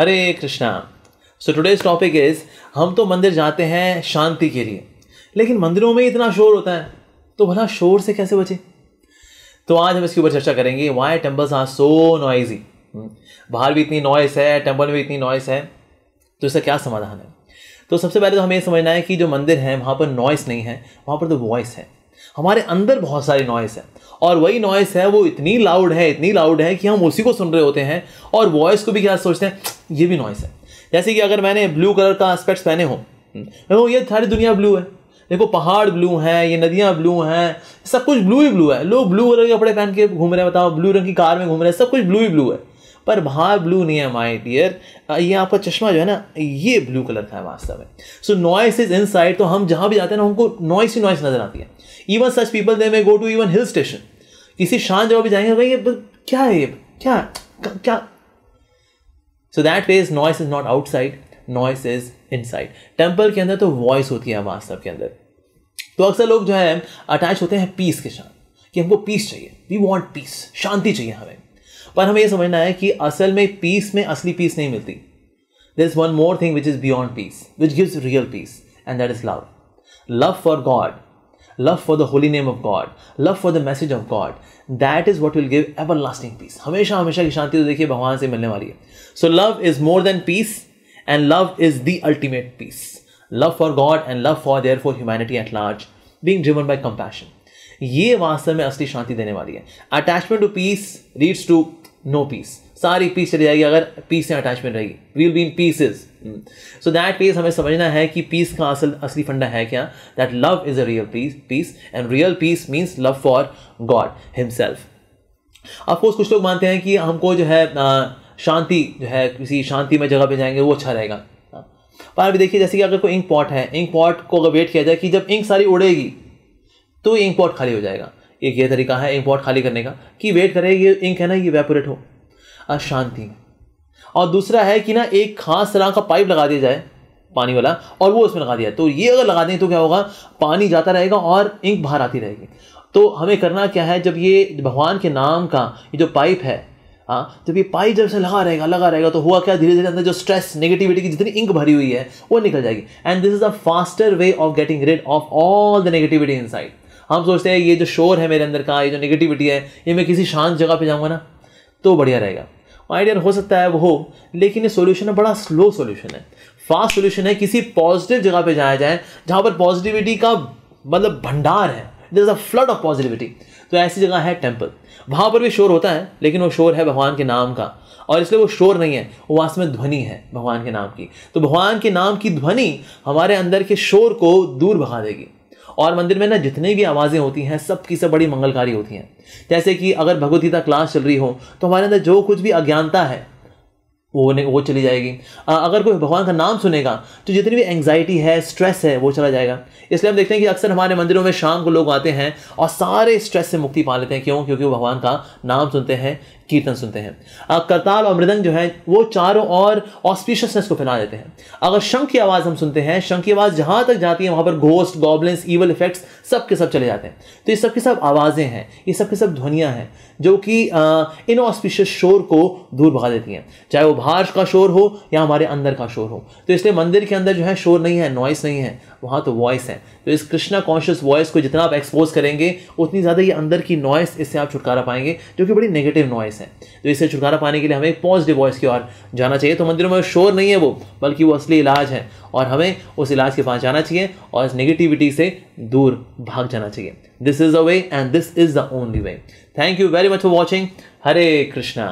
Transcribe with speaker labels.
Speaker 1: Hare Krishna so today's topic is हम तो मंदिर जाते हैं शांति के लिए लेकिन मंदिरों में इतना शोर होता है तो भला शोर से कैसे बचे तो आज हम इसके ऊपर चर्चा करेंगे why temples are so noisy बाहर भी इतनी नॉइस है टेम्पल में भी इतनी नॉइस है तो इसका क्या समाधान है तो सबसे पहले तो हमें समझना है कि जो मंदिर है वहाँ पर नॉइस नहीं है वहाँ पर तो वॉइस है हमारे अंदर बहुत सारी नॉइस है और वही नॉइस है वो इतनी लाउड है इतनी लाउड है कि हम उसी को सुन रहे होते हैं और वॉइस को भी क्या सोचते हैं ये भी नॉइस है जैसे कि अगर मैंने ब्लू कलर का एस्पेक्ट्स पहने हो देखो तो ये सारी दुनिया ब्लू है देखो पहाड़ ब्लू हैं ये नदियाँ ब्लू हैं सब कुछ ब्लू ही ब्लू है लोग ब्लू कलर के कपड़े पहन के घूम रहे हैं बताओ ब्लू रंग की कार में घूम रहे हैं सब कुछ ब्लू ही ब्लू है पर बाहर ब्लू नहीं है माई डियर ये आपका चश्मा जो है ना ये ब्लू कलर का है वास्तव में so noise is inside तो हम जहाँ भी जाते हैं ना हमको नॉइस ही नॉइस नजर आती है even such people they may go to even hill station किसी शांत जगह भी जाएंगे भाई तो ये क्या है ये क्या क्या so that ways noise is not outside noise is inside temple के अंदर तो वॉइस होती है आवाज सब के अंदर तो अक्सर लोग जो है अटैच होते हैं पीस के साथ कि हमको पीस चाहिए वी वॉन्ट पीस शांति चाहिए हमें पर हमें यह समझना है कि असल में पीस में असली पीस नहीं मिलती there is one more thing which is beyond peace which gives real peace and that is love love for God love for the holy name of God love for the message of God that is what will give everlasting peace हमेशा हमेशा की शांति तो देखिए भगवान से मिलने वाली है so love is more than peace and love is the ultimate peace love for God and love for their for humanity at large being driven by compassion ये वास्तव में असली शांति देने वाली है attachment to peace leads to no peace सारी peace चली जाएगी अगर पीस से अटैचमेंट रहेगी we will be in pieces so that peace हमें समझना है कि पीस का असल असली फंडा है क्या that love is a real peace peace and real peace means love for God himself of course कुछ लोग मानते हैं कि हमको जो है शांति जो है किसी शांति में जगह पे जाएंगे वो अच्छा रहेगा हाँ। पर अभी देखिए जैसे कि अगर कोई इंक पॉट है इंक पॉट को अगर वेट किया जाए कि जब इंक सारी उड़ेगी तो इंक पॉट खाली हो जाएगा एक ये तरीका है इंक पॉट खाली करने का कि वेट करें ये इंक है ना ये वेपोरेट हो अशांति और दूसरा है कि ना एक खास तरह का पाइप लगा दिया जाए पानी वाला और वो उसमें लगा दिया तो ये अगर लगा दें तो क्या होगा पानी जाता रहेगा और इंक बाहर आती रहेगी तो हमें करना क्या है जब ये भगवान के नाम का ये जो पाइप है हाँ जब ये पाइप जब से लगा रहेगा लगा रहेगा तो हुआ क्या धीरे धीरे अंदर जो स्ट्रेस नेगेटिविटी की जितनी इंक भरी हुई है वो निकल जाएगी and this is a faster way of getting rid of all the negativity in हम सोचते हैं ये जो शोर है मेरे अंदर का ये जो नेगेटिविटी है ये मैं किसी शांत जगह पर जाऊँगा ना तो बढ़िया रहेगा आइडिया हो सकता है वो हो लेकिन ये सोल्यूशन है बड़ा स्लो सोल्यूशन है फास्ट सोल्यूशन है किसी पॉजिटिव जगह पर जाया जाए जहाँ पर पॉजिटिविटी का मतलब भंडार है there is a flood of positivity तो ऐसी जगह है टेम्पल वहाँ पर भी शोर होता है लेकिन वो शोर है भगवान के नाम का और इसलिए वो शोर नहीं है वो वास्तव में ध्वनि है भगवान के नाम की तो भगवान के नाम की ध्वनि हमारे अंदर के शोर को दूर भगा देगी और मंदिर में ना जितनी भी आवाज़ें होती हैं सब की सब बड़ी मंगलकारी होती हैं जैसे कि अगर भगवदगीता क्लास चल रही हो तो हमारे अंदर जो कुछ भी अज्ञानता है वो ने वो चली जाएगी अगर कोई भगवान का नाम सुनेगा तो जितनी भी एंग्जाइटी है स्ट्रेस है वो चला जाएगा इसलिए हम देखते हैं कि अक्सर हमारे मंदिरों में शाम को लोग आते हैं और सारे स्ट्रेस से मुक्ति पा लेते हैं क्यों क्योंकि वो भगवान का नाम सुनते हैं कीर्तन सुनते हैं करताल और मृदंग जो है वो चारों और ऑस्पिशियसनेस को फैला देते हैं अगर शंख की आवाज़ हम सुनते हैं शंख की आवाज़ जहाँ तक जाती है वहाँ पर घोस्ट गॉबलेंस ईवल इफेक्ट्स सब के सब चले जाते हैं तो ये सब की सब आवाज़ें हैं ये सब की सब ध्वनियाँ हैं जो कि इन ऑस्पिशियस शोर को दूर भगा देती हैं चाहे वो बाहर का शोर हो या हमारे अंदर का शोर हो तो इसलिए मंदिर के अंदर जो है शोर नहीं है नॉइस नहीं है वहाँ तो वॉइस है तो इस कृष्णा कॉन्शियस वॉइस को जितना आप एक्सपोज करेंगे उतनी ज़्यादा ये अंदर की नॉइस इससे आप छुटकारा पाएंगे जो कि बड़ी नेगेटिव नॉइस वॉइस है तो इससे छुटकारा पाने के लिए हमें पॉजिटिव वॉइस की ओर जाना चाहिए तो मंदिरों में शोर नहीं है वो बल्कि वो असली इलाज है और हमें उस इलाज के पास जाना चाहिए और इस नेगेटिविटी से दूर भाग जाना चाहिए this is a way and this is the only way thank you very much for watching Hare Krishna